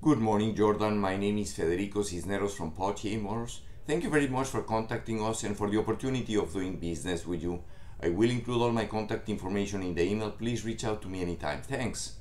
Good morning, Jordan. My name is Federico Cisneros from Podchambers. Thank you very much for contacting us and for the opportunity of doing business with you. I will include all my contact information in the email. Please reach out to me anytime. Thanks.